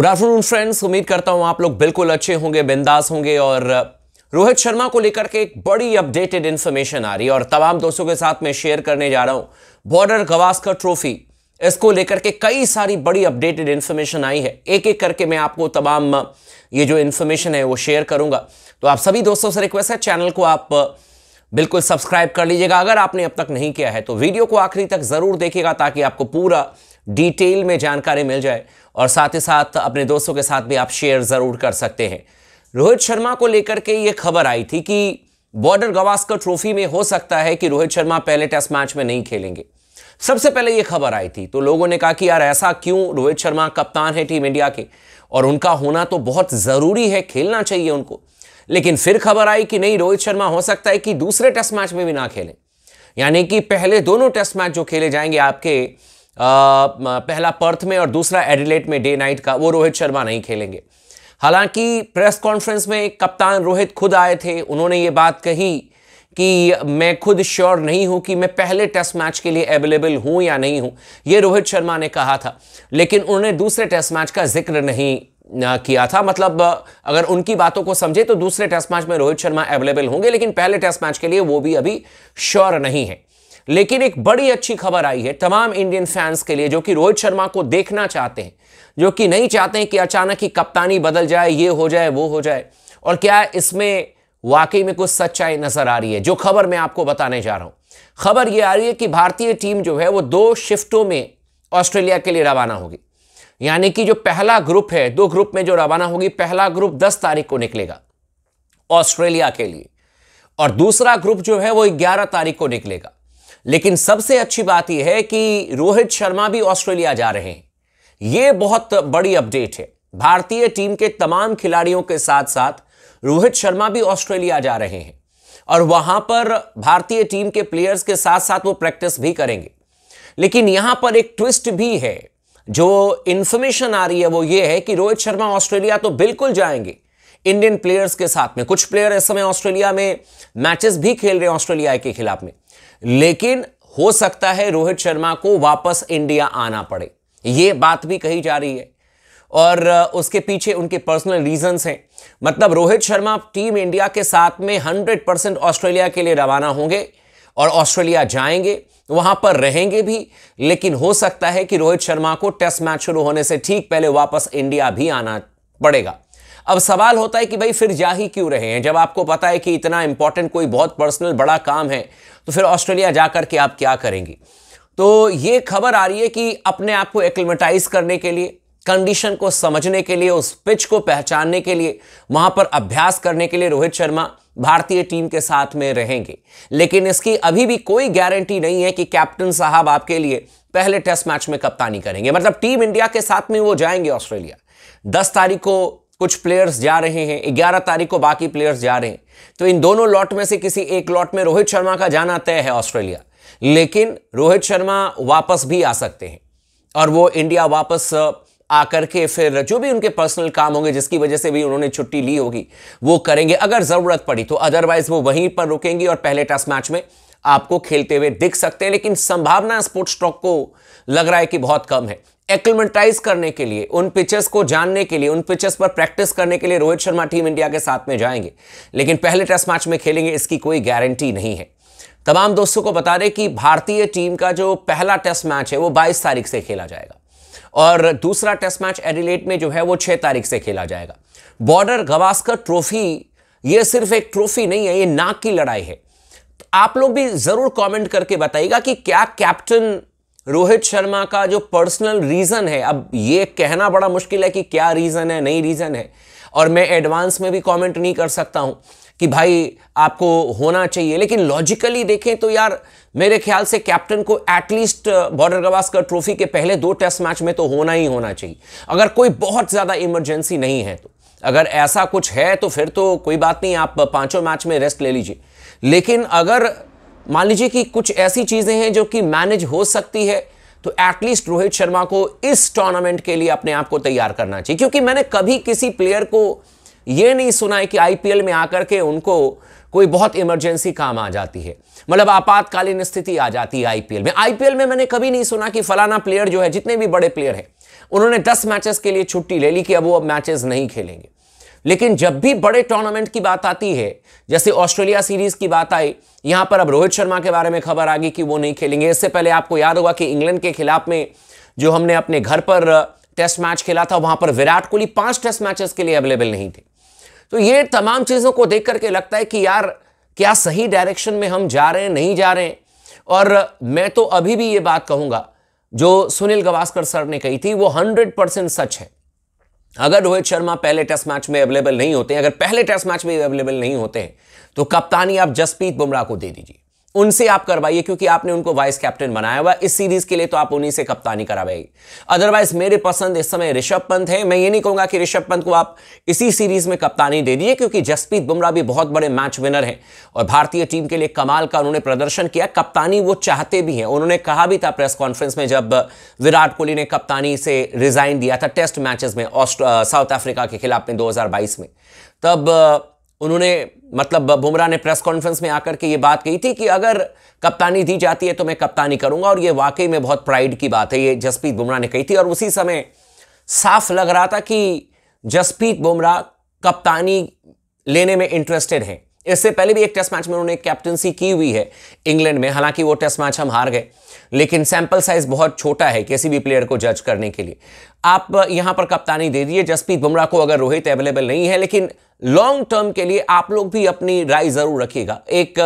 good afternoon friends उम्मीद करता हूं आप लोग बिल्कुल अच्छे होंगे बिंदास होंगे और uh, रोहित शर्मा को लेकर के एक बड़ी अपडेटेड इन्फॉर्मेशन आ रही है और तमाम दोस्तों के साथ मैं शेयर करने जा रहा हूं बॉर्डर गवास्कर ट्रॉफी इसको लेकर के कई सारी बड़ी अपडेटेड इन्फॉर्मेशन आई है एक एक करके मैं आपको तमाम uh, ये जो इन्फॉर्मेशन है वो शेयर करूंगा तो आप सभी दोस्तों से रिक्वेस्ट है चैनल को आप uh, बिल्कुल सब्सक्राइब कर लीजिएगा अगर आपने अब तक नहीं किया है तो वीडियो को आखिरी तक जरूर देखिएगा ताकि आपको पूरा डिटेल में जानकारी मिल जाए और साथ ही साथ अपने दोस्तों के साथ भी आप शेयर ज़रूर कर सकते हैं रोहित शर्मा को लेकर के ये खबर आई थी कि बॉर्डर गवास्कर ट्रॉफी में हो सकता है कि रोहित शर्मा पहले टेस्ट मैच में नहीं खेलेंगे सबसे पहले ये खबर आई थी तो लोगों ने कहा कि यार ऐसा क्यों रोहित शर्मा कप्तान है टीम इंडिया के और उनका होना तो बहुत ज़रूरी है खेलना चाहिए उनको लेकिन फिर खबर आई कि नहीं रोहित शर्मा हो सकता है कि दूसरे टेस्ट मैच में भी ना खेलें यानी कि पहले दोनों टेस्ट मैच जो खेले जाएंगे आपके पहला पर्थ में और दूसरा एडिलेट में डे नाइट का वो रोहित शर्मा नहीं खेलेंगे हालांकि प्रेस कॉन्फ्रेंस में कप्तान रोहित खुद आए थे उन्होंने ये बात कही कि मैं खुद श्योर नहीं हूं कि मैं पहले टेस्ट मैच के लिए अवेलेबल हूं या नहीं हूं ये रोहित शर्मा ने कहा था लेकिन उन्होंने दूसरे टेस्ट मैच का जिक्र नहीं किया था मतलब अगर उनकी बातों को समझे तो दूसरे टेस्ट मैच में रोहित शर्मा अवेलेबल होंगे लेकिन पहले टेस्ट मैच के लिए वो भी अभी श्योर नहीं है लेकिन एक बड़ी अच्छी खबर आई है तमाम इंडियन फैंस के लिए जो कि रोहित शर्मा को देखना चाहते हैं जो कि नहीं चाहते हैं कि अचानक ही कप्तानी बदल जाए ये हो जाए वो हो जाए और क्या इसमें वाकई में कुछ सच्चाई नजर आ रही है जो खबर मैं आपको बताने जा रहा हूं खबर यह आ रही है कि भारतीय टीम जो है वो दो शिफ्टों में ऑस्ट्रेलिया के लिए रवाना होगी यानी कि जो पहला ग्रुप है दो ग्रुप में जो रवाना होगी पहला ग्रुप 10 तारीख को निकलेगा ऑस्ट्रेलिया के लिए और दूसरा ग्रुप जो है वो 11 तारीख को निकलेगा लेकिन सबसे अच्छी बात यह है कि रोहित शर्मा भी ऑस्ट्रेलिया जा रहे हैं यह बहुत बड़ी अपडेट है भारतीय टीम के तमाम खिलाड़ियों के साथ साथ रोहित शर्मा भी ऑस्ट्रेलिया जा रहे हैं और वहां पर भारतीय टीम के प्लेयर्स के साथ साथ वो प्रैक्टिस भी करेंगे लेकिन यहां पर एक ट्विस्ट भी है जो इंफॉर्मेशन आ रही है वो ये है कि रोहित शर्मा ऑस्ट्रेलिया तो बिल्कुल जाएंगे इंडियन प्लेयर्स के साथ में कुछ प्लेयर इस समय ऑस्ट्रेलिया में मैचेस भी खेल रहे हैं ऑस्ट्रेलिया के खिलाफ में लेकिन हो सकता है रोहित शर्मा को वापस इंडिया आना पड़े ये बात भी कही जा रही है और उसके पीछे उनके पर्सनल रीजंस हैं मतलब रोहित शर्मा टीम इंडिया के साथ में 100 परसेंट ऑस्ट्रेलिया के लिए रवाना होंगे और ऑस्ट्रेलिया जाएंगे वहां पर रहेंगे भी लेकिन हो सकता है कि रोहित शर्मा को टेस्ट मैच शुरू होने से ठीक पहले वापस इंडिया भी आना पड़ेगा अब सवाल होता है कि भाई फिर जा ही क्यों रहे हैं जब आपको पता है कि इतना इंपॉर्टेंट कोई बहुत पर्सनल बड़ा काम है तो फिर ऑस्ट्रेलिया जा करके आप क्या करेंगी तो ये खबर आ रही है कि अपने आप को एक्लिमेटाइज करने के लिए कंडीशन को समझने के लिए उस पिच को पहचानने के लिए वहां पर अभ्यास करने के लिए रोहित शर्मा भारतीय टीम के साथ में रहेंगे लेकिन इसकी अभी भी कोई गारंटी नहीं है कि कैप्टन साहब आपके लिए पहले टेस्ट मैच में कप्तानी करेंगे मतलब टीम इंडिया के साथ में वो जाएंगे ऑस्ट्रेलिया 10 तारीख को कुछ प्लेयर्स जा रहे हैं ग्यारह तारीख को बाकी प्लेयर्स जा रहे हैं तो इन दोनों लॉट में से किसी एक लॉट में रोहित शर्मा का जाना तय है ऑस्ट्रेलिया लेकिन रोहित शर्मा वापस भी आ सकते हैं और वो इंडिया वापस आकर के फिर जो भी उनके पर्सनल काम होंगे जिसकी वजह से भी उन्होंने छुट्टी ली होगी वो करेंगे अगर ज़रूरत पड़ी तो अदरवाइज वो वहीं पर रुकेंगी और पहले टेस्ट मैच में आपको खेलते हुए दिख सकते हैं लेकिन संभावना स्पोर्ट्स स्टॉक को लग रहा है कि बहुत कम है एक्लमेटाइज करने के लिए उन पिचेस को जानने के लिए उन पिचेस पर प्रैक्टिस करने के लिए रोहित शर्मा टीम इंडिया के साथ में जाएंगे लेकिन पहले टेस्ट मैच में खेलेंगे इसकी कोई गारंटी नहीं है तमाम दोस्तों को बता दें कि भारतीय टीम का जो पहला टेस्ट मैच है वो 22 तारीख से खेला जाएगा और दूसरा टेस्ट मैच एडिलेट में जो है वो 6 तारीख से खेला जाएगा बॉर्डर गवास्कर ट्रॉफी ये सिर्फ एक ट्रॉफी नहीं है ये नाक की लड़ाई है आप लोग भी जरूर कमेंट करके बताइएगा कि क्या कैप्टन रोहित शर्मा का जो पर्सनल रीज़न है अब ये कहना बड़ा मुश्किल है कि क्या रीज़न है नहीं रीज़न है और मैं एडवांस में भी कमेंट नहीं कर सकता हूँ कि भाई आपको होना चाहिए लेकिन लॉजिकली देखें तो यार मेरे ख्याल से कैप्टन को एटलीस्ट बॉर्डर गवास्कर ट्रॉफी के पहले दो टेस्ट मैच में तो होना ही होना चाहिए अगर कोई बहुत ज़्यादा इमरजेंसी नहीं है तो अगर ऐसा कुछ है तो फिर तो कोई बात नहीं आप पांचों मैच में रेस्ट ले लीजिए लेकिन अगर मान लीजिए कि कुछ ऐसी चीज़ें हैं जो कि मैनेज हो सकती है तो एटलीस्ट रोहित शर्मा को इस टूर्नामेंट के लिए अपने आप को तैयार करना चाहिए क्योंकि मैंने कभी किसी प्लेयर को यह नहीं सुना है कि आईपीएल में आकर के उनको कोई बहुत इमरजेंसी काम आ जाती है मतलब आपातकालीन स्थिति आ जाती है आईपीएल में आईपीएल में मैंने कभी नहीं सुना कि फलाना प्लेयर जो है जितने भी बड़े प्लेयर हैं उन्होंने 10 मैचेस के लिए छुट्टी ले ली कि अब वो अब मैचेस नहीं खेलेंगे लेकिन जब भी बड़े टूर्नामेंट की बात आती है जैसे ऑस्ट्रेलिया सीरीज की बात आई यहां पर अब रोहित शर्मा के बारे में खबर आ गई कि वो नहीं खेलेंगे इससे पहले आपको याद होगा कि इंग्लैंड के खिलाफ में जो हमने अपने घर पर टेस्ट मैच खेला था वहां पर विराट कोहली पांच टेस्ट मैचेस के लिए अवेलेबल नहीं थे तो ये तमाम चीजों को देख करके लगता है कि यार क्या सही डायरेक्शन में हम जा रहे हैं नहीं जा रहे हैं और मैं तो अभी भी ये बात कहूंगा जो सुनील गवास्कर सर ने कही थी वो हंड्रेड परसेंट सच है अगर रोहित शर्मा पहले टेस्ट मैच में अवेलेबल नहीं होते अगर पहले टेस्ट मैच में अवेलेबल नहीं होते तो कप्तानी आप जसप्रीत बुमराह को दे दीजिए उनसे आप करवाइए क्योंकि आपने उनको वाइस कैप्टन बनाया हुआ इस सीरीज के लिए तो आप उन्हीं से कप्तानी करवाइए अदरवाइज मेरे पसंद इस समय ऋषभ पंत है मैं ये नहीं कहूंगा कि ऋषभ पंत को आप इसी सीरीज में कप्तानी दे दिए क्योंकि जसप्रीत बुमराह भी बहुत बड़े मैच विनर हैं और भारतीय टीम के लिए कमाल का उन्होंने प्रदर्शन किया कप्तानी वो चाहते भी हैं उन्होंने कहा भी था प्रेस कॉन्फ्रेंस में जब विराट कोहली ने कप्तानी से रिजाइन दिया था टेस्ट मैचेस में साउथ अफ्रीका के खिलाफ में दो में तब उन्होंने मतलब बुमराह ने प्रेस कॉन्फ्रेंस में आकर के ये बात कही थी कि अगर कप्तानी दी जाती है तो मैं कप्तानी करूंगा और ये वाकई में बहुत प्राइड की बात है ये जसप्रीत बुमराह ने कही थी और उसी समय साफ लग रहा था कि जसप्रीत बुमराह कप्तानी लेने में इंटरेस्टेड हैं इससे पहले भी एक टेस्ट मैच में उन्होंने कैप्टनसी की हुई है इंग्लैंड में हालांकि वो टेस्ट मैच हम हार गए लेकिन सैंपल साइज बहुत छोटा है किसी भी प्लेयर को जज करने के लिए आप यहां पर कप्तानी दे दिए जसप्रीत बुमराह को अगर रोहित अवेलेबल नहीं है लेकिन लॉन्ग टर्म के लिए आप लोग भी अपनी राय जरूर रखिएगा एक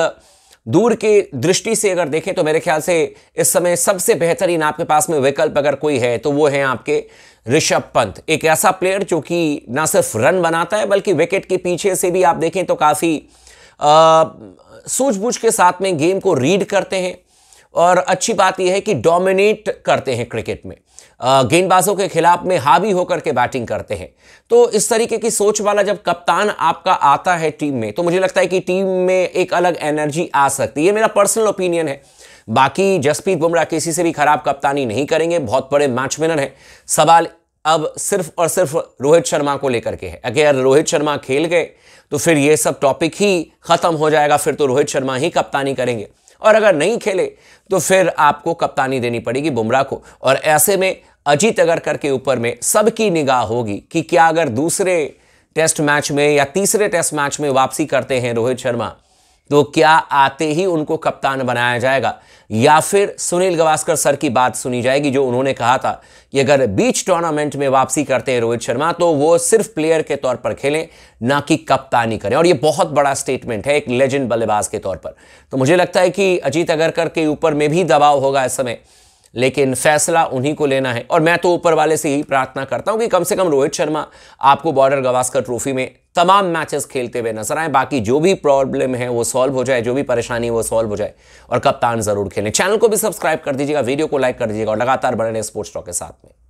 दूर की दृष्टि से अगर देखें तो मेरे ख्याल से इस समय सबसे बेहतरीन आपके पास में विकल्प अगर कोई है तो वो है आपके ऋषभ पंत एक ऐसा प्लेयर जो कि ना सिर्फ रन बनाता है बल्कि विकेट के पीछे से भी आप देखें तो काफ़ी सूझबूझ के साथ में गेम को रीड करते हैं और अच्छी बात यह है कि डोमिनेट करते हैं क्रिकेट में गेंदबाजों के खिलाफ में हावी होकर के बैटिंग करते हैं तो इस तरीके की सोच वाला जब कप्तान आपका आता है टीम में तो मुझे लगता है कि टीम में एक अलग एनर्जी आ सकती है ये मेरा पर्सनल ओपिनियन है बाकी जसप्रीत बुमराह किसी से भी खराब कप्तानी नहीं करेंगे बहुत बड़े मैच विनर हैं सवाल अब सिर्फ और सिर्फ रोहित शर्मा को लेकर के है अगर रोहित शर्मा खेल गए तो फिर ये सब टॉपिक ही ख़त्म हो जाएगा फिर तो रोहित शर्मा ही कप्तानी करेंगे और अगर नहीं खेले तो फिर आपको कप्तानी देनी पड़ेगी बुमराह को और ऐसे में अजीत अगरकर के ऊपर में सबकी निगाह होगी कि क्या अगर दूसरे टेस्ट मैच में या तीसरे टेस्ट मैच में वापसी करते हैं रोहित शर्मा तो क्या आते ही उनको कप्तान बनाया जाएगा या फिर सुनील गवास्कर सर की बात सुनी जाएगी जो उन्होंने कहा था कि अगर बीच टूर्नामेंट में वापसी करते हैं रोहित शर्मा तो वो सिर्फ प्लेयर के तौर पर खेलें ना कि कप्तानी करें और ये बहुत बड़ा स्टेटमेंट है एक लेजेंड बल्लेबाज के तौर पर तो मुझे लगता है कि अजीत अगरकर के ऊपर में भी दबाव होगा इस समय लेकिन फैसला उन्हीं को लेना है और मैं तो ऊपर वाले से यही प्रार्थना करता हूँ कि कम से कम रोहित शर्मा आपको बॉर्डर गवास्कर ट्रॉफी में तमाम मैचेस खेलते हुए नजर आए बाकी जो भी प्रॉब्लम है वो सॉल्व हो जाए जो भी परेशानी है वो सॉल्व हो जाए और कप्तान जरूर खेलें चैनल को भी सब्सक्राइब कर दीजिएगा वीडियो को लाइक कर दीजिएगा और लगातार बने स्पोर्ट्स स्टॉक के साथ में